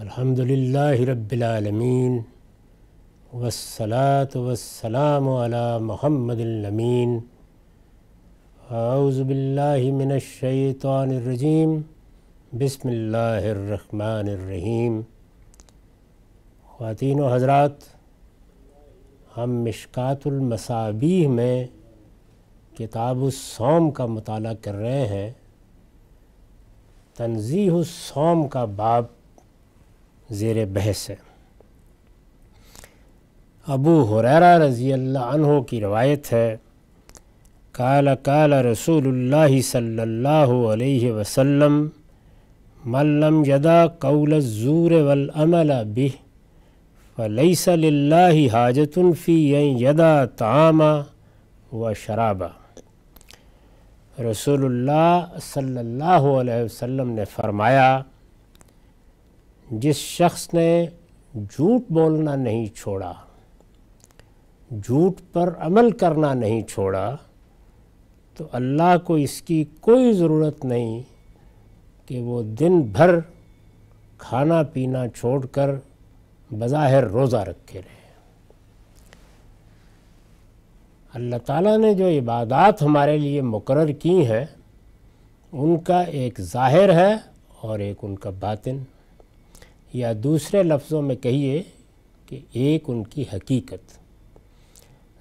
अल्हम्दुलिल्लाहि रब्बिल आलमीन वस्सलात वस्सलाम अला मुहम्मदिल अमीन औज़ु बिल्लाहि मिनश शैतानिर रजीम बिस्मिल्लाहिर रहमानिर रहीम ख़वातीन व हज़रात हम मिशकातुल मसाबीह में किताब सोम का मताल कर रहे हैं तनजीह सोम का बाब ज़ेर बहस है अबू हुररा रज़ी अल्लाह की रवायत है काल काल रसूल सल्ला वसम मल्लम यदा कौल ज़ूर वलअमल बिह फ़लैसल्ला हाजतफ़ी यदा तामा व शराबा रसूलुल्लाह सल्लल्लाहु अलैहि वसल्लम ने फरमाया जिस शख्स ने झूठ बोलना नहीं छोड़ा झूठ पर अमल करना नहीं छोड़ा तो अल्लाह को इसकी कोई ज़रूरत नहीं कि वो दिन भर खाना पीना छोड़कर बज़ाहिर रोज़ा रखे रहे अल्लाह ताला ने जो इबादत हमारे लिए मुकर की हैं उनका एक ज़ाहिर है और एक उनका बातिन या दूसरे लफ्ज़ों में कहिए कि एक उनकी हकीकत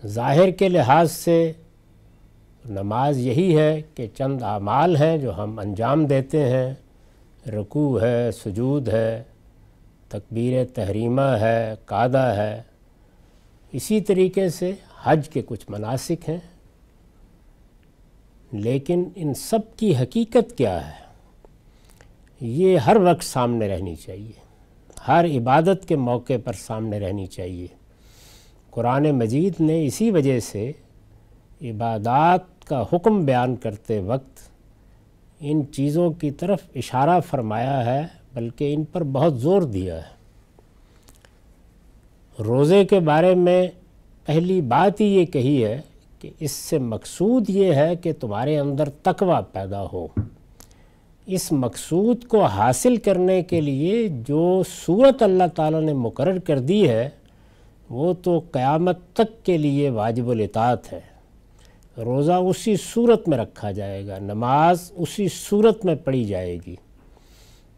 ज़ाहिर के लिहाज से नमाज यही है कि चंद आमाल हैं जो हम अंजाम देते हैं रुकू है सजूद है तकबीर तहरीमा है कादा है इसी तरीके से हज के कुछ मनासिक हैं लेकिन इन सब की हकीकत क्या है ये हर वक्त सामने रहनी चाहिए हर इबादत के मौके पर सामने रहनी चाहिए कुरान मजीद ने इसी वजह से इबादत का हुक्म बयान करते वक्त इन चीज़ों की तरफ इशारा फरमाया है बल्कि इन पर बहुत ज़ोर दिया है रोज़े के बारे में पहली बात ही ये कही है कि इससे मकसूद ये है कि तुम्हारे अंदर तकवा पैदा हो इस मकसूद को हासिल करने के लिए जो सूरत अल्लाह ताला ने मुकर कर दी है वो तो क़यामत तक के लिए वाजिब है रोज़ा उसी सूरत में रखा जाएगा नमाज उसी सूरत में पढ़ी जाएगी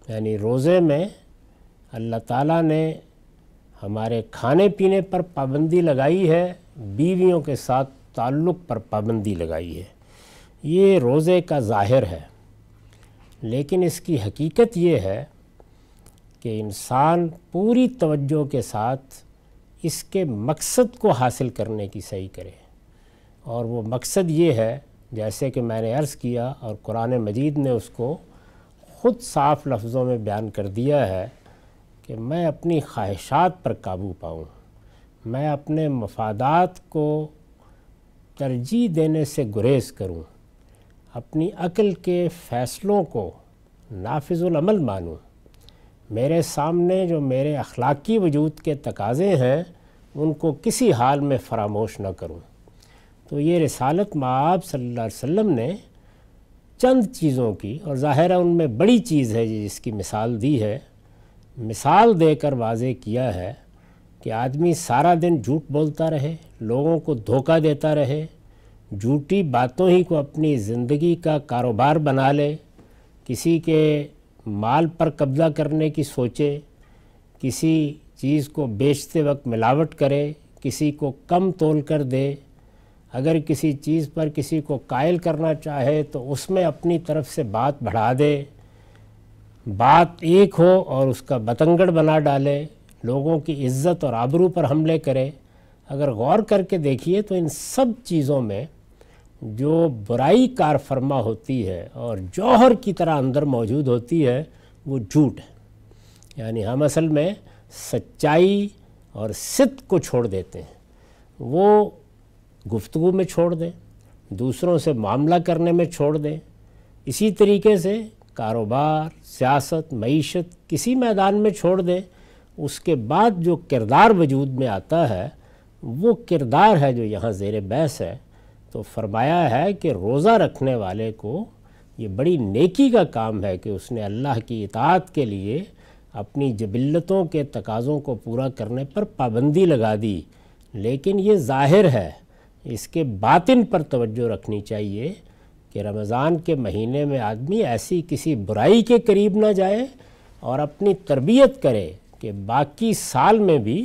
यानी रोज़े में अल्लाह ताला ने हमारे खाने पीने पर पाबंदी लगाई है बीवियों के साथ ताल्लुक़ पर पाबंदी लगाई है ये रोज़े का ज़ाहिर है लेकिन इसकी हकीकत ये है कि इंसान पूरी तवज्जो के साथ इसके मकसद को हासिल करने की सही करे और वो मकसद ये है जैसे कि मैंने अर्ज़ किया और कुरान मजीद ने उसको ख़ुद साफ लफ्ज़ों में बयान कर दिया है कि मैं अपनी ख्वाहिशात पर काबू पाऊँ मैं अपने मफादात को तरजीह देने से गुरेज करूँ अपनी अकल के फ़ैसलों को नाफिजुलमल मानूँ मेरे सामने जो मेरे अखलाकी वजूद के तकाज़े हैं उनको किसी हाल में फरामोश न करूँ तो ये रसालत माब सल्ला वम ने चंद चीज़ों की और ज़ाहिर उनमें बड़ी चीज़ है जिसकी मिसाल दी है मिसाल देकर वाजे किया है कि आदमी सारा दिन झूठ बोलता रहे लोगों को धोखा देता रहे झूठी बातों ही को अपनी ज़िंदगी का कारोबार बना ले किसी के माल पर कब्ज़ा करने की सोचे किसी चीज़ को बेचते वक्त मिलावट करे किसी को कम तोल कर दे अगर किसी चीज़ पर किसी को कायल करना चाहे तो उसमें अपनी तरफ से बात बढ़ा दे बात एक हो और उसका बतंगड़ बना डाले लोगों की इज्जत और आबरू पर हमले करे अगर गौर करके देखिए तो इन सब चीज़ों में जो बुराई कार फरमा होती है और जौहर की तरह अंदर मौजूद होती है वो झूठ है यानी हम असल में सच्चाई और सिद्ध को छोड़ देते हैं वो गुफ्तु में छोड़ दें दूसरों से मामला करने में छोड़ दें इसी तरीके से कारोबार सियासत मीशत किसी मैदान में छोड़ दें उसके बाद जो किरदार वजूद में आता है वो किरदार है जो यहाँ ज़ेर बहस है तो फरमाया है कि रोज़ा रखने वाले को ये बड़ी नेकी का काम है कि उसने अल्लाह की इतात के लिए अपनी जबिल्लतों के तकाज़ों को पूरा करने पर पाबंदी लगा दी लेकिन ये जाहिर है इसके बातिन पर तवज्जो रखनी चाहिए कि रमज़ान के महीने में आदमी ऐसी किसी बुराई के करीब ना जाए और अपनी तरबियत करे कि बाकी साल में भी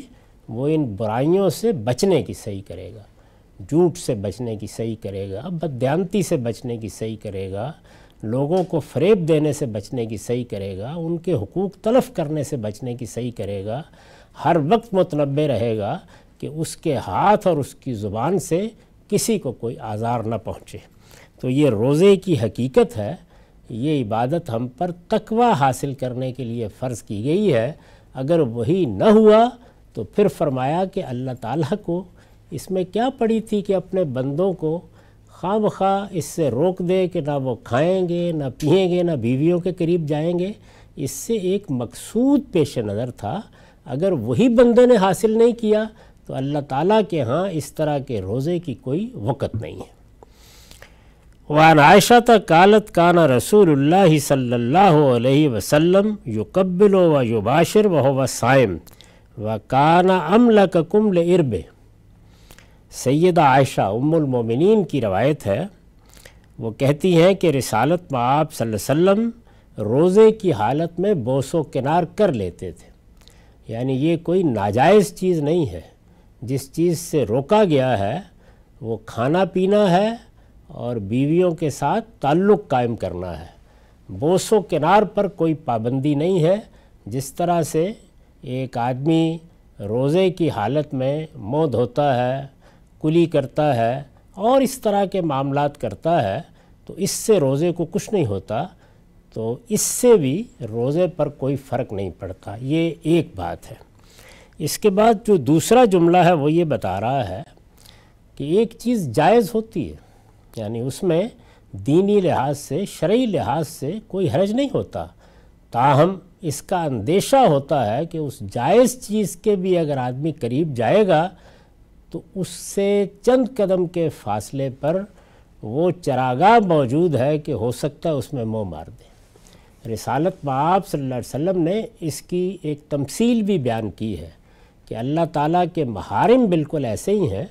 वो इन बुराइयों से बचने की सही करेगा झूठ से बचने की सही करेगा बदयांती से बचने की सही करेगा लोगों को फरेब देने से बचने की सही करेगा उनके हकूक़ तलफ करने से बचने की सही करेगा हर वक्त मतलब रहेगा कि उसके हाथ और उसकी ज़ुबान से किसी को कोई आज़ार न पहुँचे तो ये रोज़े की हकीकत है ये इबादत हम पर तकवा हासिल करने के लिए फ़र्ज़ की गई है अगर वही न हुआ तो फिर फरमाया कि अल्लाह ताला को इसमें क्या पड़ी थी कि अपने बंदों को खाम खा इससे रोक दे कि ना वो खाएंगे ना पिएंगे ना बीवियों के करीब जाएंगे इससे एक मकसूद पेश नज़र था अगर वही बंदे ने हासिल नहीं किया तो अल्लाह ताला के यहाँ इस तरह के रोज़े की कोई वक़्त नहीं है वान आयशा कालत काना रसूल सल्ला वसम युकबिल व युबाशर व सायम व काना अमल ककुमल इरब सैद आयशा उम्मिन की रवायत है वो कहती हैं कि रिसालत में आप वसम रोज़े की हालत में बोसो किनार कर लेते थे यानी ये कोई नाजायज़ चीज़ नहीं है जिस चीज़ से रोका गया है वो खाना पीना है और बीवियों के साथ ताल्लुक़ कायम करना है बोसो किनार पर कोई पाबंदी नहीं है जिस तरह से एक आदमी रोज़े की हालत में मौत होता है कुली करता है और इस तरह के मामला करता है तो इससे रोज़े को कुछ नहीं होता तो इससे भी रोज़े पर कोई फ़र्क नहीं पड़ता ये एक बात है इसके बाद जो दूसरा जुमला है वो ये बता रहा है कि एक चीज़ जायज़ होती है यानी उसमें दीनी लिहाज से शर्य लिहाज से कोई हरज नहीं होता ताहम इसका अंदेशा होता है कि उस जायज़ चीज़ के भी अगर आदमी करीब जाएगा तो उससे चंद कदम के फासले पर वो चरागाह मौजूद है कि हो सकता है उसमें मोह मार दें रिसालत में आप वसल्लम ने इसकी एक तमसील भी बयान की है कि अल्लाह ताला के महारिम बिल्कुल ऐसे ही हैं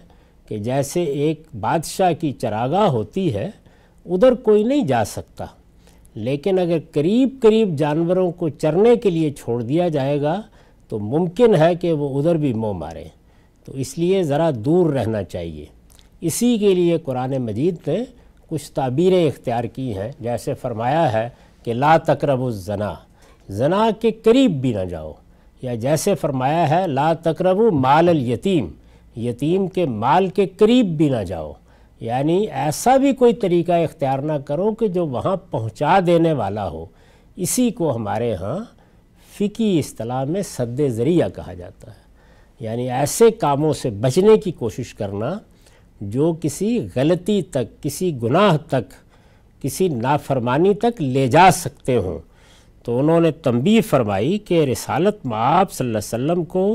कि जैसे एक बादशाह की चरागाह होती है उधर कोई नहीं जा सकता लेकिन अगर करीब करीब जानवरों को चरने के लिए छोड़ दिया जाएगा तो मुमकिन है कि वो उधर भी मोह मारें तो इसलिए ज़रा दूर रहना चाहिए इसी के लिए कुरान मजीद ने कुछ ताबीरें इख्तियार की हैं जैसे फरमाया है कि ला तकरब जना जना के करीब भी ना जाओ या जैसे फरमाया है ला तकरब माल यतीम यतीम के माल के करीब भी ना जाओ यानी ऐसा भी कोई तरीका इख्तियार ना करो कि जो वहाँ पहुँचा देने वाला हो इसी को हमारे यहाँ फ़िकी असलाह में सद ज़रिया कहा जाता है यानी ऐसे कामों से बचने की कोशिश करना जो किसी गलती तक किसी गुनाह तक किसी नाफरमानी तक ले जा सकते हों तो उन्होंने तंबी फरमाई कि रिसालत माप वसल्लम को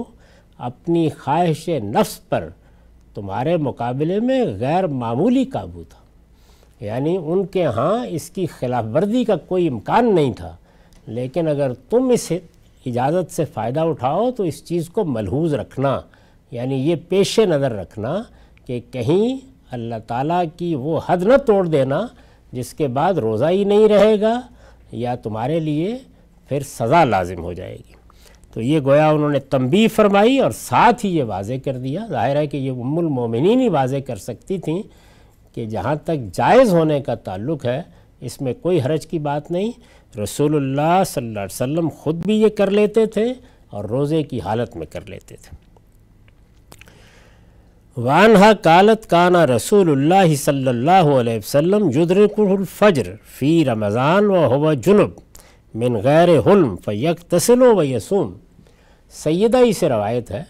अपनी ख्वाहिश नफ्स पर तुम्हारे मुकाबले में गैर मामूली काबू था यानी उनके यहाँ इसकी खिलाफ वर्जी का कोई इम्कान नहीं था लेकिन अगर तुम इस इजाज़त से फ़ायदा उठाओ तो इस चीज़ को मलहूज रखना यानी ये पेश नज़र रखना कि कहीं अल्लाह ताला की वो हद न तोड़ देना जिसके बाद रोज़ा ही नहीं रहेगा या तुम्हारे लिए फिर सज़ा लाजिम हो जाएगी तो ये गोया उन्होंने तंबी फरमाई और साथ ही ये वाजे कर दिया ज़ाहिर है कि ये उम्मुल मोमिन ही वाजे कर सकती थी कि जहाँ तक जायज़ होने का ताल्लुक है इसमें कोई हरज की बात नहीं रसूलुल्लाह सल्लल्लाहु अलैहि वसल्लम ख़ुद भी ये कर लेते थे और रोज़े की हालत में कर लेते थे वानहा कालत काना रसूलुल्लाह सल्लल्लाहु अलैहि वसल्लम युद्रकुल फजर फ़ी रमज़ान व हुआ जुनुब मिन गैर हल्म फ़ैक तसिल व यसूम सैदाई से रवायत है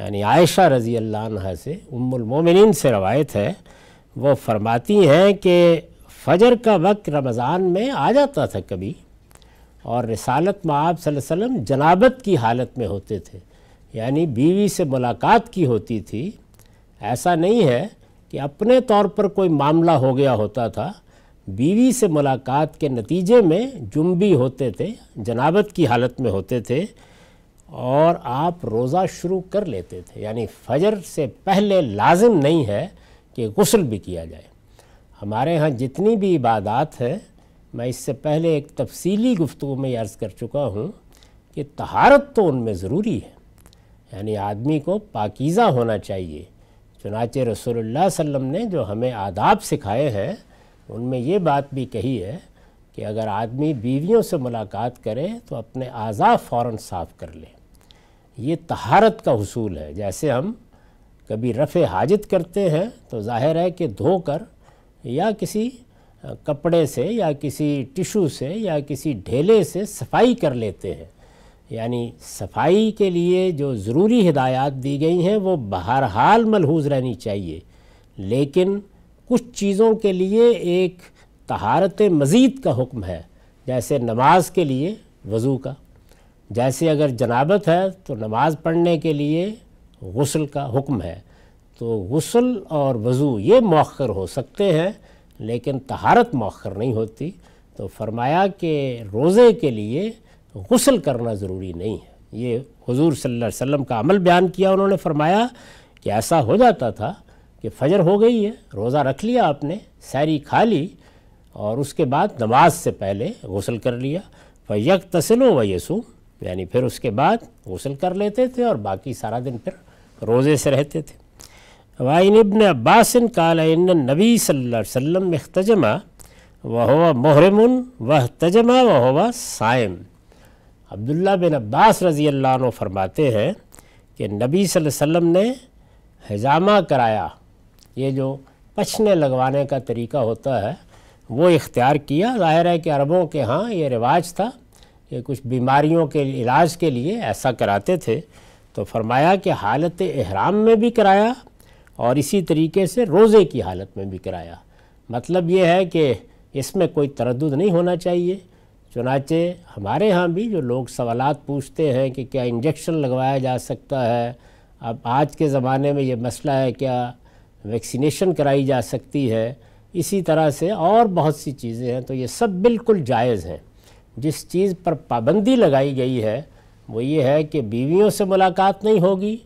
यानी आयशा रज़ी अल्लाह से उम्मुलमोमिन से रवायत है वो फरमाती हैं कि फजर का वक्त रमज़ान में आ जाता था कभी और रसालत में आप वसम जनाबत की हालत में होते थे यानी बीवी से मुलाकात की होती थी ऐसा नहीं है कि अपने तौर पर कोई मामला हो गया होता था बीवी से मुलाकात के नतीजे में जुम्बी होते थे जनाबत की हालत में होते थे और आप रोज़ा शुरू कर लेते थे यानी फजर से पहले लाजिम नहीं है कि गसल भी किया जाए हमारे यहाँ जितनी भी इबादत है मैं इससे पहले एक तफसीली गुफ्तु में अर्ज़ कर चुका हूँ कि तहारत तो उनमें ज़रूरी है यानी आदमी को पाकीज़ा होना चाहिए चुनाच रसोल्ला वसम ने जो हमें आदाब सिखाए हैं उनमें ये बात भी कही है कि अगर आदमी बीवियों से मुलाकात करे तो अपने आज़ा फ़ौर साफ़ कर ले ये तहारत का हसूल है जैसे हम कभी रफ़ हाजत करते हैं तो जाहिर है कि धोकर या किसी कपड़े से या किसी टिशू से या किसी ढेले से सफाई कर लेते हैं यानी सफाई के लिए जो ज़रूरी हिदायत दी गई हैं वो बहरहाल मलहूज रहनी चाहिए लेकिन कुछ चीज़ों के लिए एक तहारत मज़ीद का हुक्म है जैसे नमाज के लिए वज़ू का जैसे अगर जनाबत है तो नमाज़ पढ़ने के लिए गसल का हुक्म है तो गसल और वज़ू ये मौखर हो सकते हैं लेकिन तहारत मौखर नहीं होती तो फरमाया कि रोज़े के लिए गसल करना ज़रूरी नहीं है ये हुजूर सल्लल्लाहु अलैहि वसल्लम का अमल बयान किया उन्होंने फरमाया कि ऐसा हो जाता था कि फजर हो गई है रोज़ा रख लिया आपने सैरी खा ली और उसके बाद नमाज से पहले गसल कर लिया फयक तसलो व यसू यानी फिर उसके बाद गसल कर लेते थे और बाकी सारा दिन फिर रोज़े से रहते थे वाइन इबन अब्बासन काल नबी सल्लम अख्तजमा वह महरमन वह तजमा वह सायम अब्दुल्ला बिन अब्बास रज़ी अल्लाह फरमाते हैं कि नबी वसल्लम ने हजामा कराया ये जो पछने लगवाने का तरीका होता है वो इख्तियार किया ज़ाहिर है कि अरबों के हाँ ये रिवाज था ये कुछ बीमारियों के इलाज के लिए ऐसा कराते थे तो फरमाया कि हालत अहराम में भी कराया और इसी तरीके से रोज़े की हालत में भी कराया मतलब ये है कि इसमें कोई तरद नहीं होना चाहिए चुनाचे हमारे यहाँ भी जो लोग सवाल पूछते हैं कि क्या इंजेक्शन लगवाया जा सकता है अब आज के ज़माने में ये मसला है क्या वैक्सीनेशन कराई जा सकती है इसी तरह से और बहुत सी चीज़ें हैं तो ये सब बिल्कुल जायज़ हैं जिस चीज़ पर पाबंदी लगाई गई है वो ये है कि बीवियों से मुलाकात नहीं होगी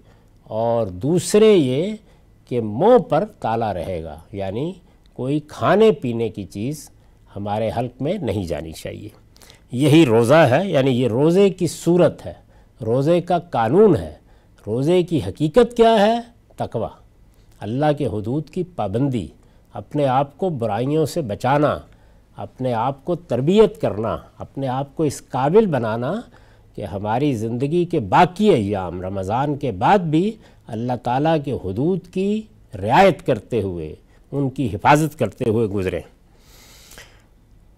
और दूसरे ये के मुंह पर ताला रहेगा यानी कोई खाने पीने की चीज़ हमारे हल्क में नहीं जानी चाहिए यही रोज़ा है यानी ये रोज़े की सूरत है रोज़े का कानून है रोज़े की हकीकत क्या है तकवा अल्लाह के हदूद की पाबंदी अपने आप को बुराइयों से बचाना अपने आप को तरबियत करना अपने आप को इस काबिल बनाना कि हमारी ज़िंदगी के बाकी अयाम रमज़ान के बाद भी अल्लाह ताला के हदूद की रियायत करते हुए उनकी हिफाजत करते हुए गुज़रे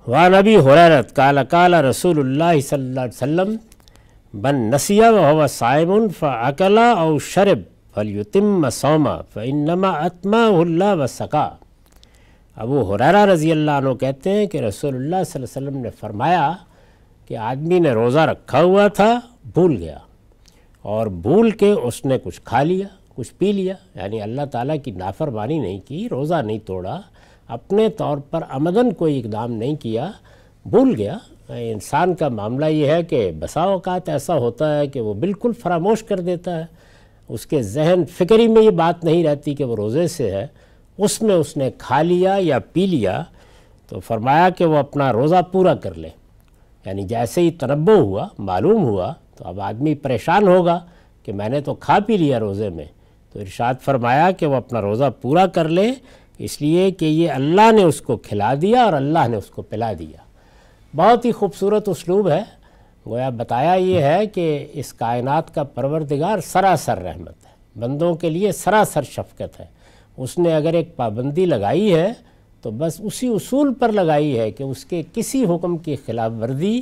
वा नबी हुररत काला काला रसूल सल्लम बन नसिया व साइबन फ़ला और शरब फलयुतिम सोमा फ़नमा अतमा व सका अबू हुरारा रज़ी अल्लाह कहते हैं कि रसूलुल्लाह सल्लल्लाहु अलैहि वसल्लम ने फरमाया कि आदमी ने रोज़ा रखा हुआ था भूल गया और भूल के उसने कुछ खा लिया कुछ पी लिया यानी अल्लाह ताला की नाफरमानी नहीं की रोज़ा नहीं तोड़ा अपने तौर पर आमदन कोई इकदाम नहीं किया भूल गया इंसान का मामला ये है कि बसा अवकात ऐसा होता है कि वो बिल्कुल फरामोश कर देता है उसके जहन फिक्री में ये बात नहीं रहती कि वो रोज़े से है उसमें उसने खा लिया या पी लिया तो फरमाया कि वो अपना रोज़ा पूरा कर ले यानी जैसे ही तनबो हुआ मालूम हुआ तो अब आदमी परेशान होगा कि मैंने तो खा पी लिया रोज़े में तो इरशाद फरमाया कि वो अपना रोज़ा पूरा कर ले इसलिए कि ये अल्लाह ने उसको खिला दिया और अल्लाह ने उसको पिला दिया बहुत ही खूबसूरत उसलूब है गोया बताया ये है कि इस कायनात का परवरदिगार सरासर रहमत है बंदों के लिए सरासर शफकत है उसने अगर एक पाबंदी लगाई है तो बस उसी उसूल पर लगाई है कि उसके किसी हुक्म की खिलाफ वर्जी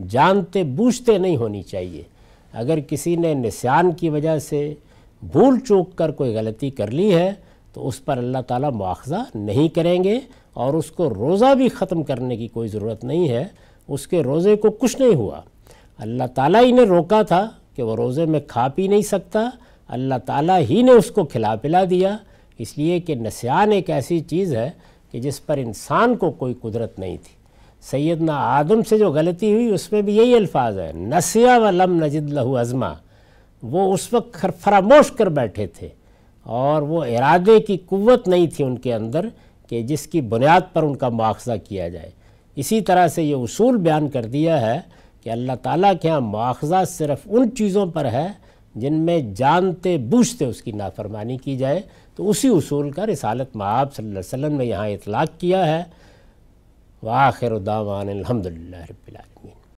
जानते बूझते नहीं होनी चाहिए अगर किसी ने निशान की वजह से भूल चूक कर कोई गलती कर ली है तो उस पर अल्लाह ताला मुआवजा नहीं करेंगे और उसको रोज़ा भी ख़त्म करने की कोई ज़रूरत नहीं है उसके रोज़े को कुछ नहीं हुआ अल्लाह ताला ही ने रोका था कि वो रोज़े में खा पी नहीं सकता अल्लाह ताला ही ने उसको खिला पिला दिया इसलिए कि नस्यान एक ऐसी चीज़ है कि जिस पर इंसान को कोई कुदरत नहीं थी सैदना आदम से जो गलती हुई उसमें भी यही अल्फाज है नसिया व लम नजद लहू अज़मा वो उस वक्त फरामोश कर बैठे थे और वो इरादे की कुवत नहीं थी उनके अंदर कि जिसकी बुनियाद पर उनका मुआवजा किया जाए इसी तरह से ये उसूल बयान कर दिया है कि अल्लाह ताला के यहाँ मुआवजा सिर्फ़ उन चीज़ों पर है जिनमें जानते बूझते उसकी नाफरमानी की जाए तो उसी उसूल का रिसालत मब सल्लल्लाहु अलैहि वसल्लम ने यहाँ इतलाक़ किया है वाखिर दावान अलहमदिल्ला रबीआलमीन